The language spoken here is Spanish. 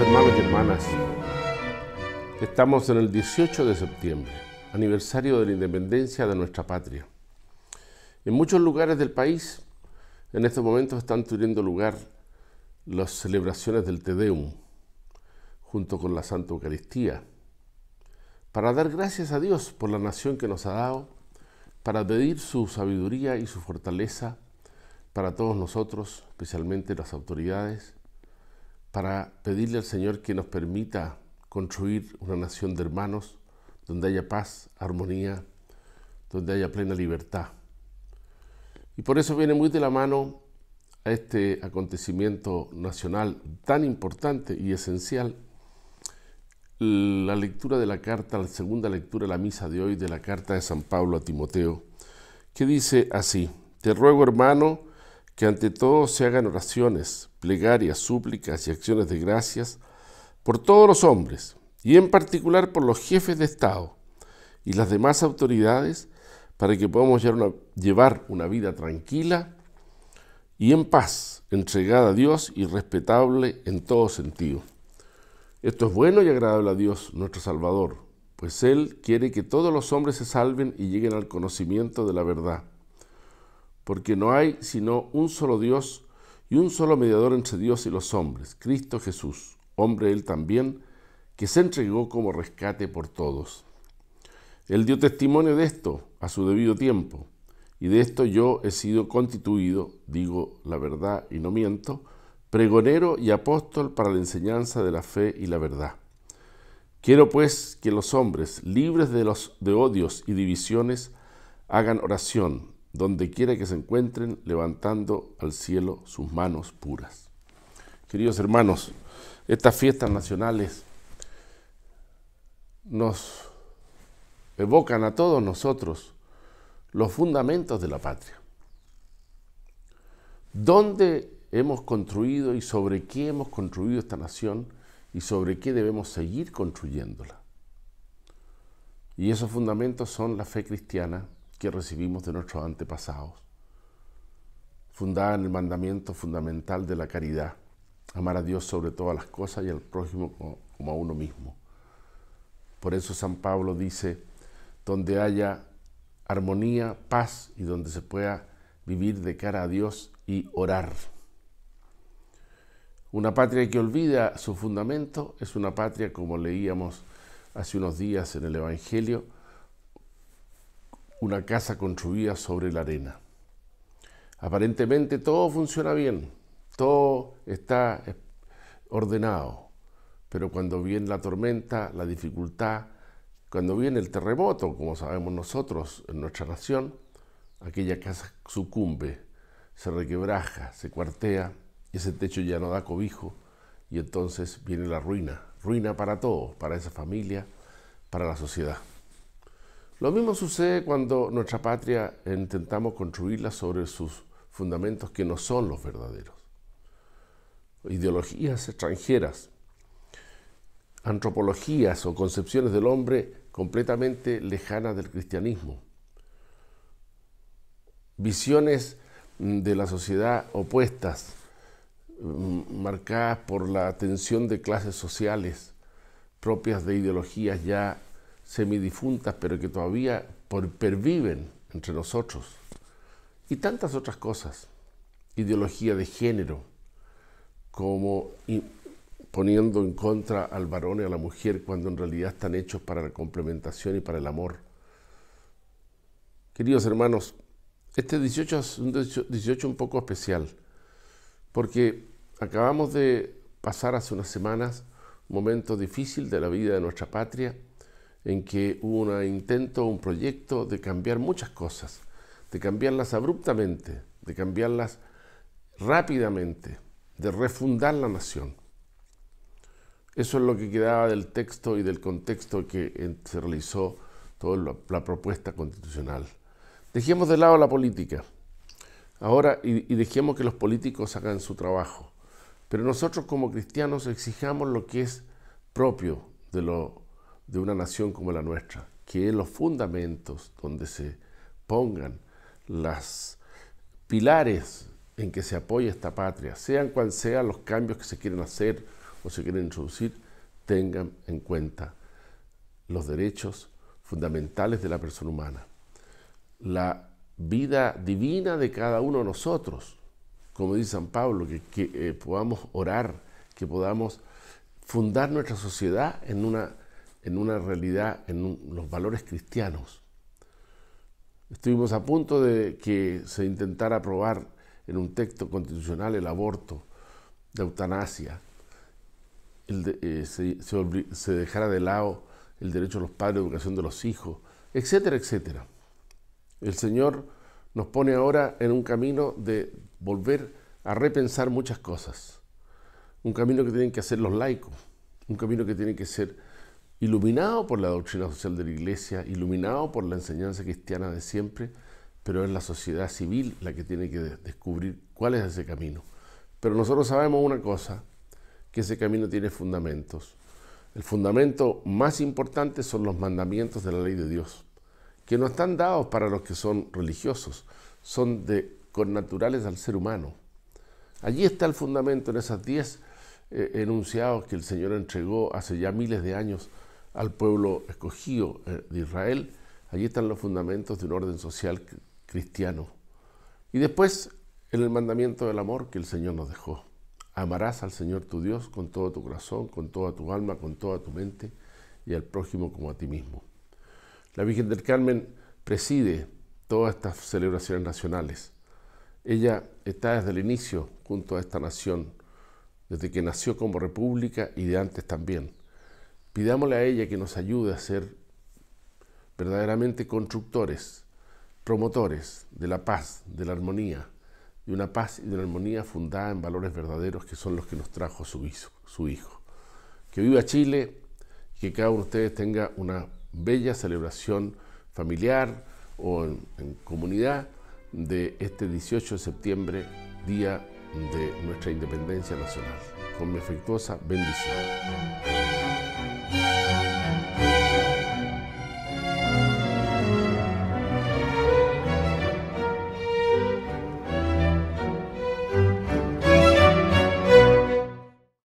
hermanos y hermanas, estamos en el 18 de septiembre, aniversario de la independencia de nuestra patria. En muchos lugares del país, en estos momentos están teniendo lugar las celebraciones del Te Deum, junto con la Santa Eucaristía, para dar gracias a Dios por la nación que nos ha dado, para pedir su sabiduría y su fortaleza para todos nosotros, especialmente las autoridades, para pedirle al Señor que nos permita construir una nación de hermanos donde haya paz, armonía, donde haya plena libertad. Y por eso viene muy de la mano a este acontecimiento nacional tan importante y esencial la lectura de la carta, la segunda lectura de la misa de hoy de la carta de San Pablo a Timoteo, que dice así, te ruego hermano, que ante todo se hagan oraciones, plegarias, súplicas y acciones de gracias por todos los hombres, y en particular por los jefes de Estado y las demás autoridades, para que podamos llevar una, llevar una vida tranquila y en paz, entregada a Dios y respetable en todo sentido. Esto es bueno y agradable a Dios, nuestro Salvador, pues Él quiere que todos los hombres se salven y lleguen al conocimiento de la verdad porque no hay sino un solo Dios y un solo mediador entre Dios y los hombres, Cristo Jesús, hombre él también, que se entregó como rescate por todos. Él dio testimonio de esto a su debido tiempo, y de esto yo he sido constituido, digo la verdad y no miento, pregonero y apóstol para la enseñanza de la fe y la verdad. Quiero pues que los hombres, libres de, los, de odios y divisiones, hagan oración, donde quiera que se encuentren, levantando al cielo sus manos puras. Queridos hermanos, estas fiestas nacionales nos evocan a todos nosotros los fundamentos de la patria. ¿Dónde hemos construido y sobre qué hemos construido esta nación y sobre qué debemos seguir construyéndola? Y esos fundamentos son la fe cristiana, que recibimos de nuestros antepasados, fundada en el mandamiento fundamental de la caridad, amar a Dios sobre todas las cosas y al prójimo como a uno mismo. Por eso San Pablo dice, donde haya armonía, paz y donde se pueda vivir de cara a Dios y orar. Una patria que olvida su fundamento es una patria, como leíamos hace unos días en el Evangelio, una casa construida sobre la arena. Aparentemente todo funciona bien, todo está ordenado, pero cuando viene la tormenta, la dificultad, cuando viene el terremoto, como sabemos nosotros en nuestra nación, aquella casa sucumbe, se requebraja, se cuartea, y ese techo ya no da cobijo, y entonces viene la ruina, ruina para todos, para esa familia, para la sociedad. Lo mismo sucede cuando nuestra patria intentamos construirla sobre sus fundamentos que no son los verdaderos. Ideologías extranjeras, antropologías o concepciones del hombre completamente lejanas del cristianismo. Visiones mm, de la sociedad opuestas, mm, marcadas por la tensión de clases sociales propias de ideologías ya semidifuntas, pero que todavía por, perviven entre nosotros. Y tantas otras cosas. Ideología de género, como poniendo en contra al varón y a la mujer cuando en realidad están hechos para la complementación y para el amor. Queridos hermanos, este 18 es un 18 un poco especial, porque acabamos de pasar hace unas semanas un momento difícil de la vida de nuestra patria, en que hubo un intento, un proyecto de cambiar muchas cosas, de cambiarlas abruptamente, de cambiarlas rápidamente, de refundar la nación. Eso es lo que quedaba del texto y del contexto que se realizó toda la propuesta constitucional. Dejemos de lado la política. Ahora, y, y, dejemos que los políticos hagan su trabajo. Pero nosotros como cristianos exijamos lo que es propio de lo de una nación como la nuestra, que los fundamentos donde se pongan las pilares en que se apoya esta patria, sean cual sean los cambios que se quieren hacer o se quieren introducir, tengan en cuenta los derechos fundamentales de la persona humana, la vida divina de cada uno de nosotros, como dice San Pablo, que, eh, podamos orar, que podamos fundar nuestra sociedad en una en una realidad, en los valores cristianos. Estuvimos a punto de que se intentara aprobar en un texto constitucional el aborto, la eutanasia, eh, se, dejara de lado el derecho a los padres, la educación de los hijos, etcétera, etcétera. El Señor nos pone ahora en un camino de volver a repensar muchas cosas. Un camino que tienen que hacer los laicos, un camino que tienen que ser iluminado por la doctrina social de la Iglesia, iluminado por la enseñanza cristiana de siempre, pero es la sociedad civil la que tiene que descubrir cuál es ese camino. Pero nosotros sabemos una cosa, que ese camino tiene fundamentos. El fundamento más importante son los mandamientos de la ley de Dios, que no están dados para los que son religiosos, son de connaturales al ser humano. Allí está el fundamento en esas diez Enunciado eh, enunciados que el Señor entregó hace ya miles de años al pueblo escogido eh, de Israel, allí están los fundamentos de un orden social cristiano. Y después, en el mandamiento del amor que el Señor nos dejó. Amarás al Señor tu Dios con todo tu corazón, con toda tu alma, con toda tu mente y al prójimo como a ti mismo. La Virgen del Carmen preside todas estas celebraciones nacionales. Ella está desde el inicio junto a esta nación desde que nació como república y de antes también. Pidámosle a ella que nos ayude a ser verdaderamente constructores, promotores de la paz, de la armonía, de una paz y de una armonía fundada en valores verdaderos que son los que nos trajo su, su hijo. Que viva Chile que cada uno de ustedes tenga una bella celebración familiar o en, en comunidad de este 18 de septiembre, Día de nuestra independencia nacional. Con mi afectuosa bendición.